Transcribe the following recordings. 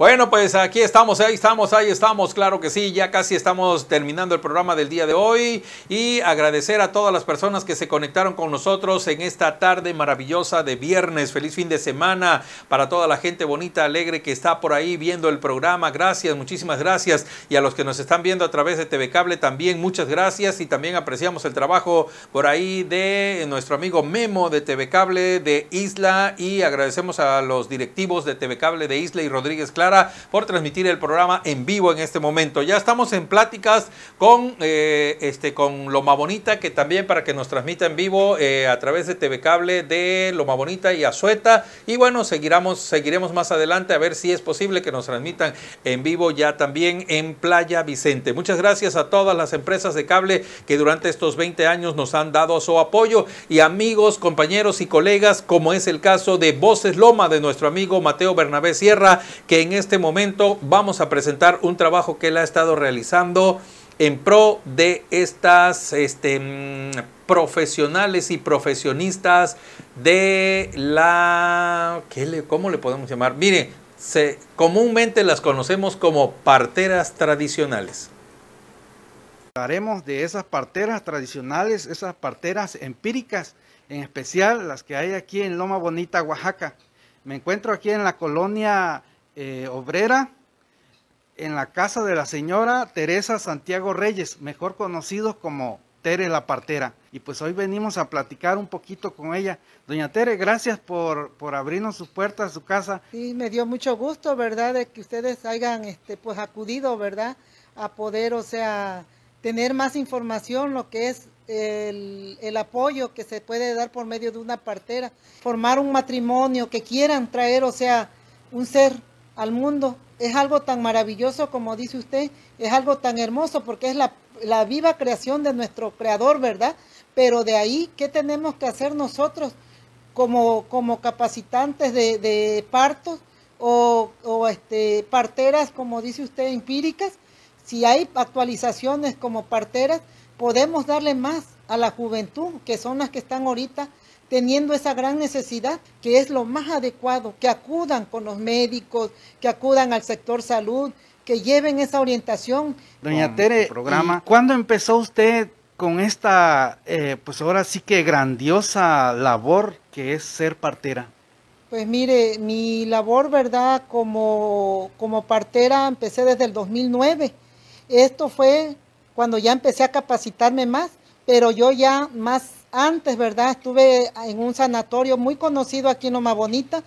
Bueno, pues aquí estamos, ahí estamos, ahí estamos, claro que sí, ya casi estamos terminando el programa del día de hoy y agradecer a todas las personas que se conectaron con nosotros en esta tarde maravillosa de viernes. Feliz fin de semana para toda la gente bonita, alegre que está por ahí viendo el programa. Gracias, muchísimas gracias y a los que nos están viendo a través de TV Cable también muchas gracias y también apreciamos el trabajo por ahí de nuestro amigo Memo de TV Cable de Isla y agradecemos a los directivos de TV Cable de Isla y Rodríguez Claro por transmitir el programa en vivo en este momento. Ya estamos en pláticas con, eh, este, con Loma Bonita, que también para que nos transmita en vivo eh, a través de TV Cable de Loma Bonita y Azueta. Y bueno, seguiremos, seguiremos más adelante a ver si es posible que nos transmitan en vivo ya también en Playa Vicente. Muchas gracias a todas las empresas de cable que durante estos 20 años nos han dado su apoyo y amigos, compañeros y colegas, como es el caso de Voces Loma de nuestro amigo Mateo Bernabé Sierra, que en en este momento vamos a presentar un trabajo que él ha estado realizando en pro de estas este, mm, profesionales y profesionistas de la... que le, ¿Cómo le podemos llamar? Mire, se, comúnmente las conocemos como parteras tradicionales. Haremos de esas parteras tradicionales, esas parteras empíricas, en especial las que hay aquí en Loma Bonita, Oaxaca. Me encuentro aquí en la colonia eh, obrera en la casa de la señora Teresa Santiago Reyes, mejor conocidos como Tere la Partera. Y pues hoy venimos a platicar un poquito con ella. Doña Tere, gracias por, por abrirnos sus puertas, su casa. Sí, me dio mucho gusto, ¿verdad?, de que ustedes hayan este, pues acudido, ¿verdad?, a poder, o sea, tener más información, lo que es el, el, apoyo que se puede dar por medio de una partera, formar un matrimonio que quieran traer, o sea, un ser al mundo. Es algo tan maravilloso como dice usted, es algo tan hermoso porque es la, viva creación de nuestro creador, ¿verdad? Pero de ahí, ¿qué tenemos que hacer nosotros como, como capacitantes de, partos o, o, este, parteras, como dice usted, empíricas? Si hay actualizaciones como parteras, podemos darle más a la juventud, que son las que están ahorita teniendo esa gran necesidad, que es lo más adecuado, que acudan con los médicos, que acudan al sector salud, que lleven esa orientación. Doña Tere, programa. ¿cuándo empezó usted con esta, eh, pues ahora sí que grandiosa labor que es ser partera? Pues mire, mi labor, ¿verdad? Como, como partera empecé desde el 2009. Esto fue cuando ya empecé a capacitarme más, pero yo ya más antes, ¿verdad? Estuve en un sanatorio muy conocido aquí en Loma Bonita,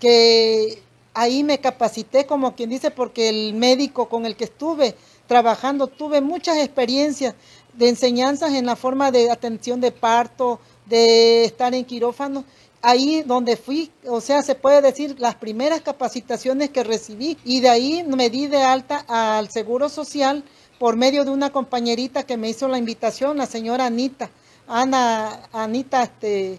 que ahí me capacité, como quien dice, porque el médico con el que estuve trabajando, tuve muchas experiencias de enseñanzas en la forma de atención de parto, de estar en quirófano. Ahí donde fui, o sea, se puede decir las primeras capacitaciones que recibí y de ahí me di de alta al Seguro Social por medio de una compañerita que me hizo la invitación, la señora Anita. Ana, Anita, este,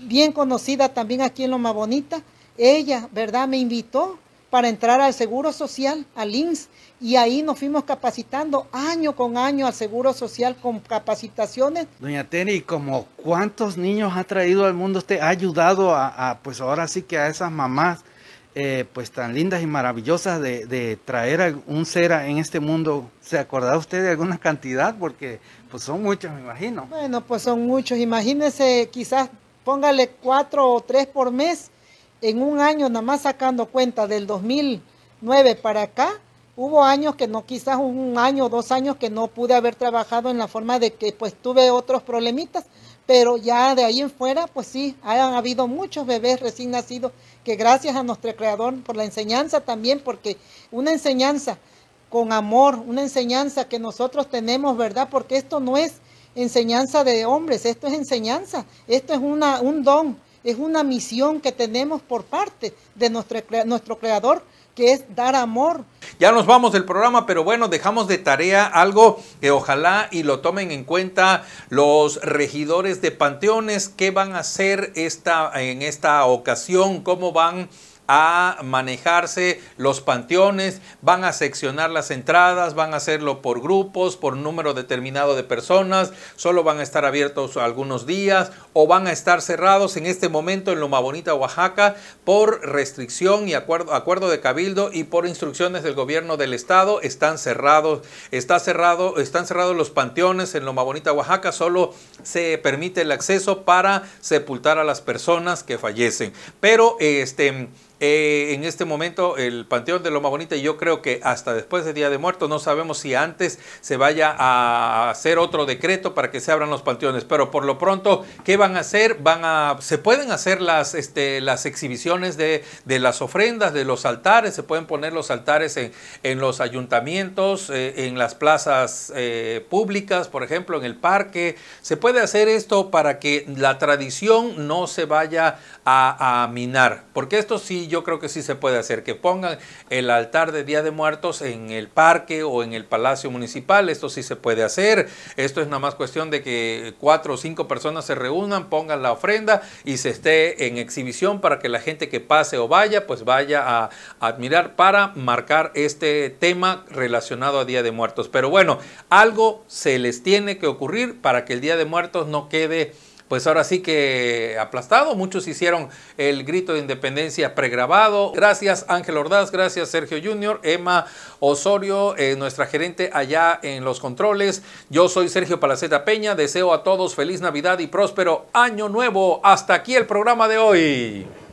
bien conocida también aquí en Loma Bonita, ella, ¿verdad? Me invitó para entrar al Seguro Social, al INS, y ahí nos fuimos capacitando año con año al Seguro Social con capacitaciones. Doña Teri, ¿como cuántos niños ha traído al mundo usted? ¿Ha ayudado a, a, pues ahora sí que a esas mamás? Eh, pues tan lindas y maravillosas de, traer un cera en este mundo. ¿Se acordaba usted de alguna cantidad? Porque pues son muchos, me imagino. Bueno, pues son muchos. Imagínese, quizás póngale cuatro o tres por mes. En un año, nada más sacando cuenta del 2009 para acá, hubo años que no, quizás un año o dos años que no pude haber trabajado en la forma de que pues tuve otros problemitas, pero ya de ahí en fuera, pues sí, han habido muchos bebés recién nacidos que gracias a nuestro Creador por la enseñanza también, porque una enseñanza con amor, una enseñanza que nosotros tenemos, ¿verdad? Porque esto no es enseñanza de hombres, esto es enseñanza, esto es una, un don, es una misión que tenemos por parte de nuestro, nuestro Creador, que es dar amor, ya nos vamos del programa, pero bueno, dejamos de tarea algo que ojalá y lo tomen en cuenta los regidores de panteones. ¿Qué van a hacer esta, en esta ocasión? ¿Cómo van a manejarse los panteones, van a seccionar las entradas, van a hacerlo por grupos, por número determinado de personas, solo van a estar abiertos algunos días o van a estar cerrados en este momento en Loma Bonita, Oaxaca, por restricción y acuerdo, acuerdo de cabildo y por instrucciones del gobierno del estado, están cerrados, está cerrado, están cerrados los panteones en Loma Bonita, Oaxaca, solo se permite el acceso para sepultar a las personas que fallecen. Pero este eh, en este momento el Panteón de Loma Bonita, yo creo que hasta después del Día de Muertos, no sabemos si antes se vaya a hacer otro decreto para que se abran los panteones, pero por lo pronto, ¿qué van a hacer? Van a, se pueden hacer las, este, las exhibiciones de, las ofrendas, de los altares, se pueden poner los altares en, los ayuntamientos, eh, en las plazas eh, públicas, por ejemplo, en el parque, se puede hacer esto para que la tradición no se vaya a, a minar, porque esto sí yo creo que sí se puede hacer, que pongan el altar de Día de Muertos en el parque o en el Palacio Municipal, esto sí se puede hacer, esto es nada más cuestión de que cuatro o cinco personas se reúnan, pongan la ofrenda y se esté en exhibición para que la gente que pase o vaya, pues vaya a admirar para marcar este tema relacionado a Día de Muertos. Pero bueno, algo se les tiene que ocurrir para que el Día de Muertos no quede pues ahora sí que aplastado. Muchos hicieron el grito de independencia pregrabado. Gracias Ángel Ordaz, gracias Sergio Junior, Emma Osorio, eh, nuestra gerente allá en los controles. Yo soy Sergio Palaceta Peña, deseo a todos feliz Navidad y próspero año nuevo. Hasta aquí el programa de hoy.